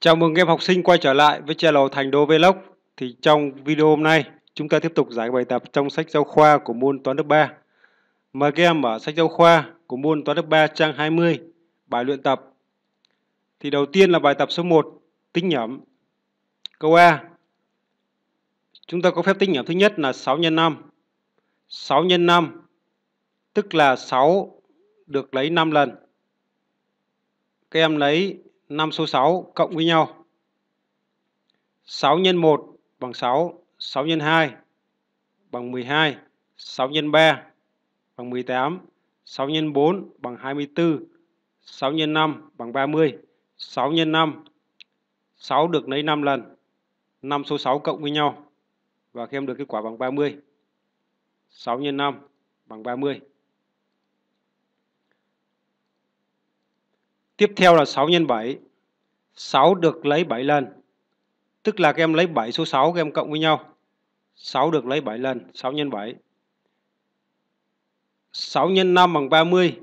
Chào mừng em học sinh quay trở lại với channel Thành Đô Vlog. Thì trong video hôm nay, chúng ta tiếp tục giải bài tập trong sách giáo khoa của môn toán lớp 3. Mời các em ở sách giáo khoa của môn toán lớp 3 trang 20, bài luyện tập. Thì đầu tiên là bài tập số 1, tính nhẩm. Câu A. Chúng ta có phép tính nhẩm thứ nhất là 6 x 5. 6 x 5 tức là 6 được lấy 5 lần. Các em lấy 5 số 6 cộng với nhau. 6 nhân 1 bằng 6, 6 nhân 2 bằng 12, 6 nhân 3 bằng 18, 6 nhân 4 bằng 24, 6 nhân 5 bằng 30, 6 nhân 5, 6 được lấy 5 lần, 5 số 6 cộng với nhau và khi em được kết quả bằng 30. 6 nhân 5 bằng 30. Tiếp theo là 6 x 7. 6 được lấy 7 lần. Tức là các em lấy 7 số 6 các em cộng với nhau. 6 được lấy 7 lần, 6 x 7. 6 x 5 bằng 30.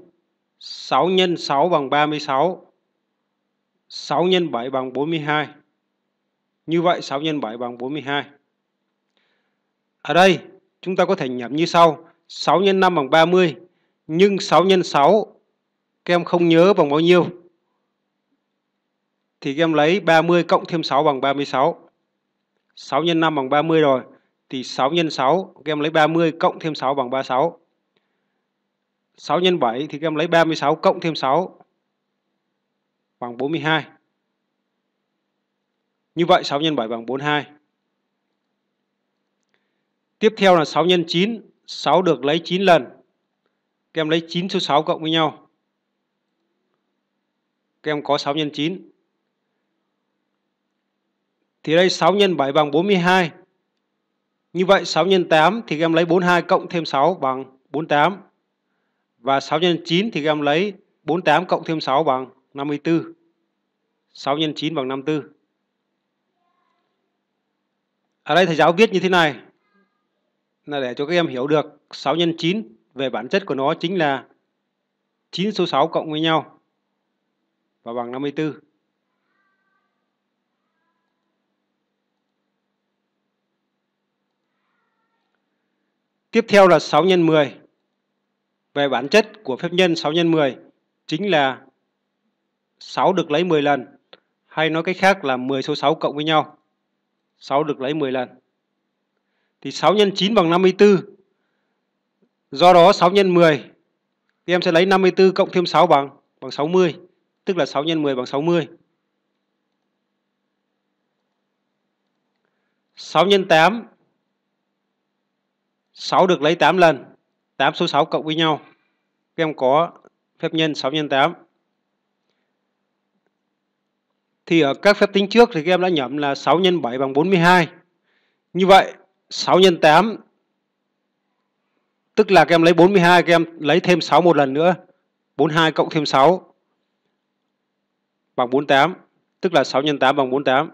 6 x 6 bằng 36. 6 x 7 bằng 42. Như vậy 6 x 7 bằng 42. Ở đây chúng ta có thể nhẩm như sau. 6 x 5 bằng 30. Nhưng 6 x 6 các em không nhớ bằng bao nhiêu thì các em lấy 30 cộng thêm 6 bằng 36. 6 x 5 bằng 30 rồi. Thì 6 x 6 các em lấy 30 cộng thêm 6 bằng 36. 6 x 7 thì các em lấy 36 cộng thêm 6 bằng 42. Như vậy 6 x 7 bằng 42. Tiếp theo là 6 x 9, 6 được lấy 9 lần. Các em lấy 9 số 6 cộng với nhau. Các em có 6 x 9. Thì đây 6 x 7 bằng 42. Như vậy 6 x 8 thì các em lấy 42 cộng thêm 6 bằng 48. Và 6 x 9 thì các em lấy 48 cộng thêm 6 bằng 54. 6 x 9 bằng 54. Ở đây thầy giáo viết như thế này là để cho các em hiểu được 6 x 9 về bản chất của nó chính là 9 số 6 cộng với nhau và bằng 54. Tiếp theo là 6 nhân 10. Về bản chất của phép nhân 6 nhân 10 chính là 6 được lấy 10 lần hay nói cách khác là 10 số 6 cộng với nhau. 6 được lấy 10 lần. Thì 6 nhân 9 bằng 54. Do đó 6 nhân 10 thì em sẽ lấy 54 cộng thêm 6 bằng bằng 60, tức là 6 nhân 10 bằng 60. 6 nhân 8 6 được lấy 8 lần 8 số 6 cộng với nhau các em có phép nhân 6 x 8 thì ở các phép tính trước thì các em đã nhẩm là 6 x 7 bằng 42 như vậy 6 x 8 tức là các em lấy 42 các em lấy thêm 6 một lần nữa 42 cộng thêm 6 bằng 48 tức là 6 x 8 bằng 48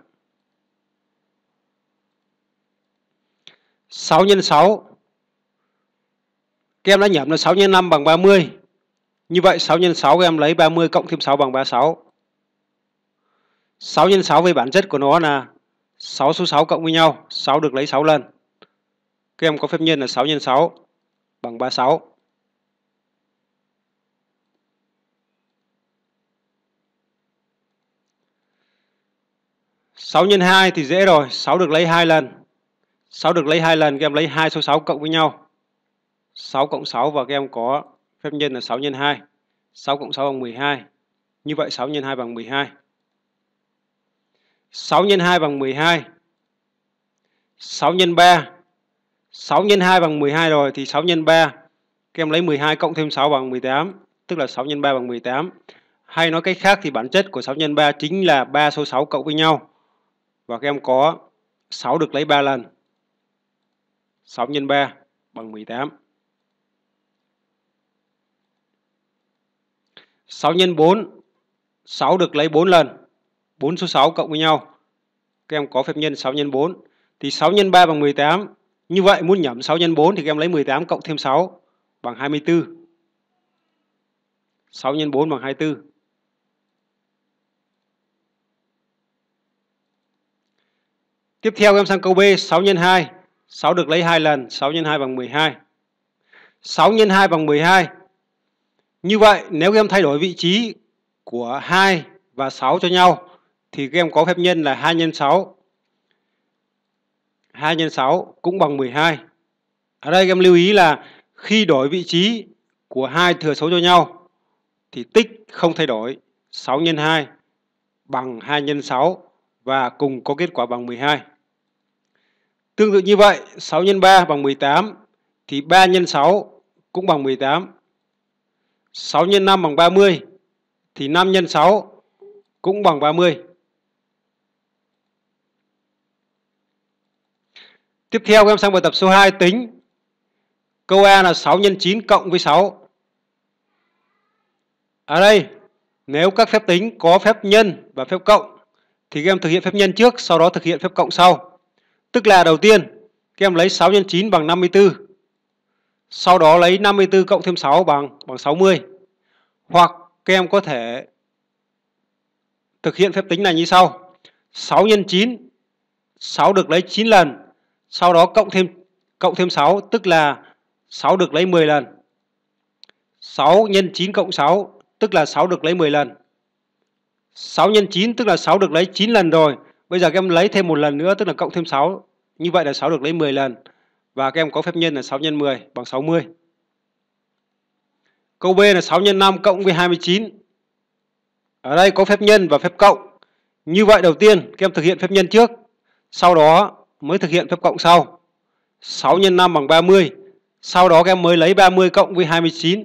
6 x 6 các em đã nhẩm là 6 x 5 bằng 30. Như vậy 6 x 6 các em lấy 30 cộng thêm 6 bằng 36. 6 x 6 về bản chất của nó là 6 số 6 cộng với nhau, 6 được lấy 6 lần. Các em có phép nhân là 6 x 6 bằng 36. sáu nhân hai thì dễ rồi, sáu được lấy hai lần. sáu được lấy hai lần, các em lấy hai số sáu cộng với nhau. 6 cộng 6 và các em có phép nhân là 6 nhân 2. 6 cộng 6 bằng 12. Như vậy 6 nhân 2 bằng 12. 6 nhân 2 bằng 12. 6 nhân 3. 6 nhân 2 bằng 12 rồi thì 6 nhân 3. Các em lấy 12 cộng thêm 6 bằng 18. Tức là 6 nhân 3 bằng 18. Hay nói cách khác thì bản chất của 6 nhân 3 chính là 3 số 6 cộng với nhau. Và các em có 6 được lấy 3 lần. 6 nhân 3 bằng 18. 6 x 4, 6 được lấy 4 lần. 4 số 6 cộng với nhau. Các em có phép nhân 6 x 4. Thì 6 x 3 bằng 18. Như vậy muốn nhẩm 6 x 4 thì các em lấy 18 cộng thêm 6 bằng 24. 6 x 4 bằng 24. Tiếp theo em sang câu B, 6 x 2. 6 được lấy 2 lần, 6 x 2 bằng 12. 6 x 2 bằng 12 như vậy nếu game thay đổi vị trí của 2 và 6 cho nhau thì game có phép nhân là 2 nhân 6. 2 nhân 6 cũng bằng 12. Ở đây game lưu ý là khi đổi vị trí của hai thừa số cho nhau thì tích không thay đổi 6 nhân 2 bằng 2 nhân 6 và cùng có kết quả bằng 12. Tương tự như vậy, 6 nhân 3 bằng 18 thì 3 nhân 6 cũng bằng 18. 6 x 5 bằng 30 thì 5 x 6 cũng bằng 30. Tiếp theo em sang bài tập số 2 tính. Câu A là 6 x 9 cộng với 6. Ở à đây, nếu các phép tính có phép nhân và phép cộng thì các em thực hiện phép nhân trước, sau đó thực hiện phép cộng sau. Tức là đầu tiên, các em lấy 6 x 9 bằng 54 sau đó lấy 54 cộng thêm 6 bằng bằng 60. Hoặc các em có thể thực hiện phép tính này như sau. 6 x 9 6 được lấy 9 lần, sau đó cộng thêm cộng thêm 6 tức là 6 được lấy 10 lần. 6 x 9 cộng 6 tức là 6 được lấy 10 lần. 6 x 9 tức là 6 được lấy 9 lần rồi. Bây giờ các em lấy thêm một lần nữa tức là cộng thêm 6. Như vậy là 6 được lấy 10 lần và các em có phép nhân là 6 x 10 bằng 60. Câu B là 6 x 5 cộng với 29. Ở đây có phép nhân và phép cộng. Như vậy đầu tiên các em thực hiện phép nhân trước, sau đó mới thực hiện phép cộng sau. 6 x 5 bằng 30. Sau đó các em mới lấy 30 cộng với 29.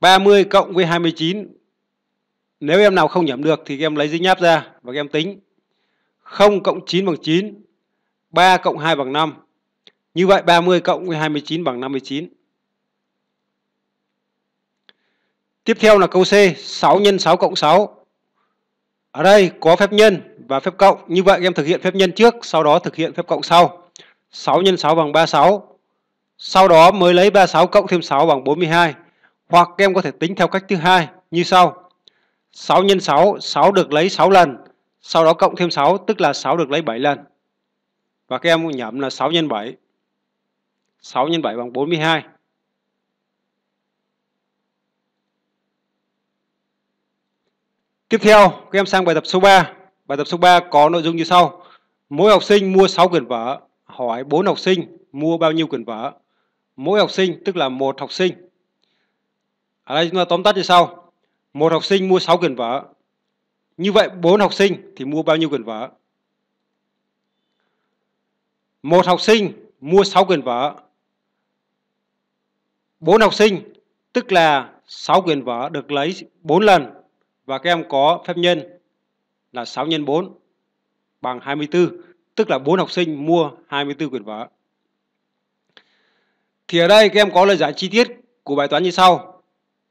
30 cộng với 29. Nếu em nào không nhẩm được thì các em lấy dây nháp ra và các em tính. 0 cộng 9 bằng 9. 3 cộng 2 bằng 5. Như vậy 30 cộng với 29 bằng 59. Tiếp theo là câu C, 6 x 6 cộng 6. Ở đây có phép nhân và phép cộng. Như vậy em thực hiện phép nhân trước, sau đó thực hiện phép cộng sau. 6 x 6 bằng 36. Sau đó mới lấy 36 cộng thêm 6 bằng 42. Hoặc em có thể tính theo cách thứ hai như sau. 6 x 6, 6 được lấy 6 lần. Sau đó cộng thêm 6, tức là 6 được lấy 7 lần. Và các em nhẩm là 6 x 7. 6 x 7 bằng 42. Tiếp theo, các em sang bài tập số 3. Bài tập số 3 có nội dung như sau. Mỗi học sinh mua 6 quyển vở, hỏi 4 học sinh mua bao nhiêu quyển vở. Mỗi học sinh tức là một học sinh. Ở đây chúng ta tóm tắt như sau. Một học sinh mua 6 quyển vở. Như vậy 4 học sinh thì mua bao nhiêu quyển vở? Một học sinh mua 6 quyển vở 4 học sinh, tức là 6 quyền vở được lấy 4 lần và các em có phép nhân là 6 x 4 bằng 24, tức là 4 học sinh mua 24 quyền vở. Thì ở đây các em có lời giải chi tiết của bài toán như sau.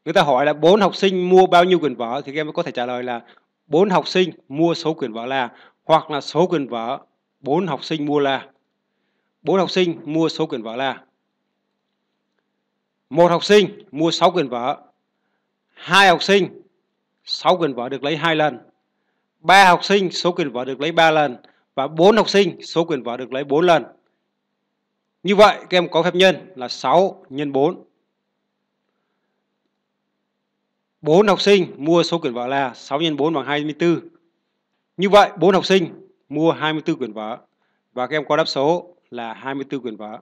Người ta hỏi là 4 học sinh mua bao nhiêu quyền vở thì các em có thể trả lời là 4 học sinh mua số quyền vở là hoặc là số quyền vở 4 học sinh mua là 4 học sinh mua số quyền vở là một học sinh mua 6 quyển vở hai học sinh 6 quyển vở được lấy hai lần ba học sinh số quyển vở được lấy 3 lần và bốn học sinh số quyển vở được lấy 4 lần như vậy các em có phép nhân là 6 nhân 4 4 học sinh mua số quyển vở là 6 x 4 bằng 24. Như vậy 4 học sinh mua 24 quyển vở và các em có đáp số là 24 quyển vở.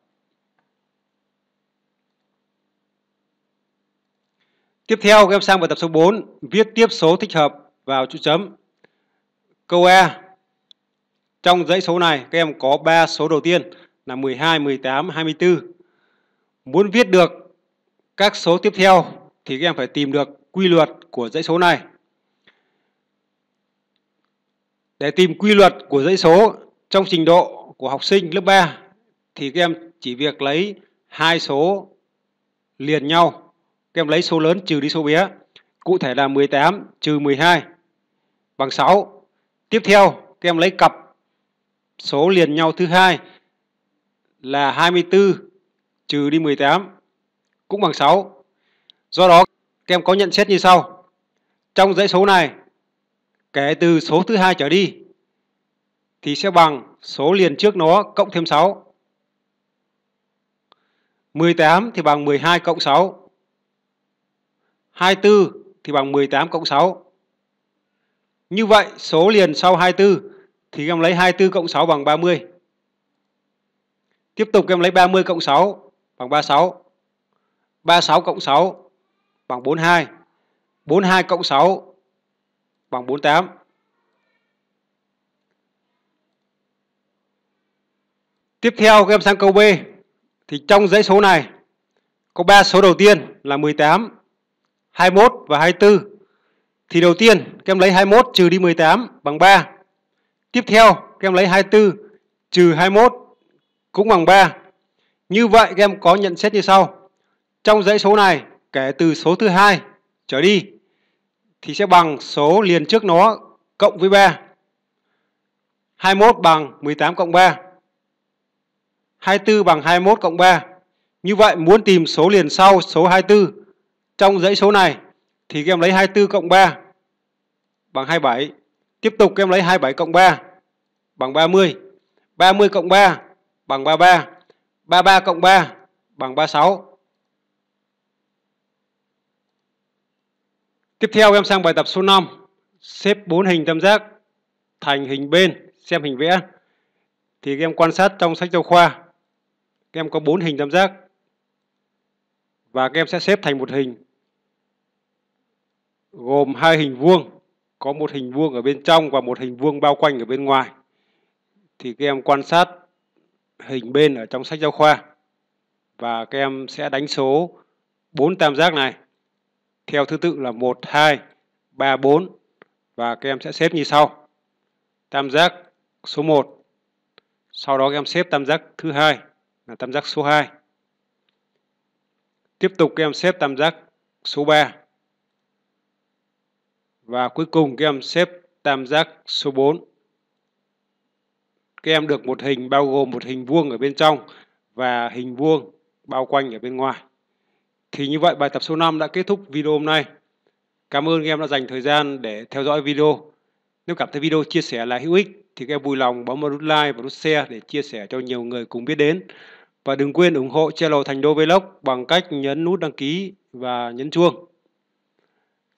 Tiếp theo các em sang bài tập số 4, viết tiếp số thích hợp vào chữ chấm. Câu E. Trong dãy số này các em có 3 số đầu tiên là 12, 18, 24. Muốn viết được các số tiếp theo thì các em phải tìm được quy luật của dãy số này. Để tìm quy luật của dãy số trong trình độ của học sinh lớp 3 thì các em chỉ việc lấy hai số liền nhau các em lấy số lớn trừ đi số bé. Cụ thể là 18 trừ 12 bằng 6. Tiếp theo, các em lấy cặp số liền nhau thứ hai là 24 trừ đi 18 cũng bằng 6. Do đó, các em có nhận xét như sau. Trong dãy số này, kể từ số thứ hai trở đi thì sẽ bằng số liền trước nó cộng thêm 6. 18 thì bằng 12 cộng 6. 24 thì bằng 18 cộng 6. Như vậy, số liền sau 24 thì em lấy 24 cộng 6 bằng 30. Tiếp tục em lấy 30 cộng 6 bằng 36. 36 cộng 6 bằng 42. 42 cộng 6 bằng 48. Tiếp theo các em sang câu B thì trong dãy số này có 3 số đầu tiên là 18 21 và 24. Thì đầu tiên các em lấy 21 trừ đi 18 bằng 3. Tiếp theo các em lấy 24 trừ 21 cũng bằng 3. Như vậy các em có nhận xét như sau. Trong dãy số này kể từ số thứ hai trở đi thì sẽ bằng số liền trước nó cộng với 3. 21 bằng 18 cộng 3. 24 bằng 21 cộng 3. Như vậy muốn tìm số liền sau số 24 trong dãy số này thì các em lấy 24 cộng 3 bằng 27. Tiếp tục các em lấy 27 cộng 3 bằng 30. 30 cộng 3 bằng 33. 33 cộng 3 bằng 36. Tiếp theo em sang bài tập số 5, xếp 4 hình tam giác thành hình bên, xem hình vẽ. Thì các em quan sát trong sách giáo khoa, các em có 4 hình tam giác và các em sẽ xếp thành một hình gồm hai hình vuông có một hình vuông ở bên trong và một hình vuông bao quanh ở bên ngoài thì các em quan sát hình bên ở trong sách giáo khoa và các em sẽ đánh số bốn tam giác này theo thứ tự là 1, 2, 3, 4 và các em sẽ xếp như sau tam giác số 1 sau đó các em xếp tam giác thứ hai là tam giác số 2 Tiếp tục các em xếp tam giác số 3. Và cuối cùng các em xếp tam giác số 4. Các em được một hình bao gồm một hình vuông ở bên trong và hình vuông bao quanh ở bên ngoài. Thì như vậy bài tập số 5 đã kết thúc video hôm nay. Cảm ơn các em đã dành thời gian để theo dõi video. Nếu cảm thấy video chia sẻ là hữu ích thì các em vui lòng bấm vào nút like và nút share để chia sẻ cho nhiều người cùng biết đến. Và đừng quên ủng hộ Channel Thành Đô Vlog bằng cách nhấn nút đăng ký và nhấn chuông.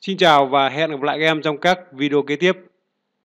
Xin chào và hẹn gặp lại các em trong các video kế tiếp.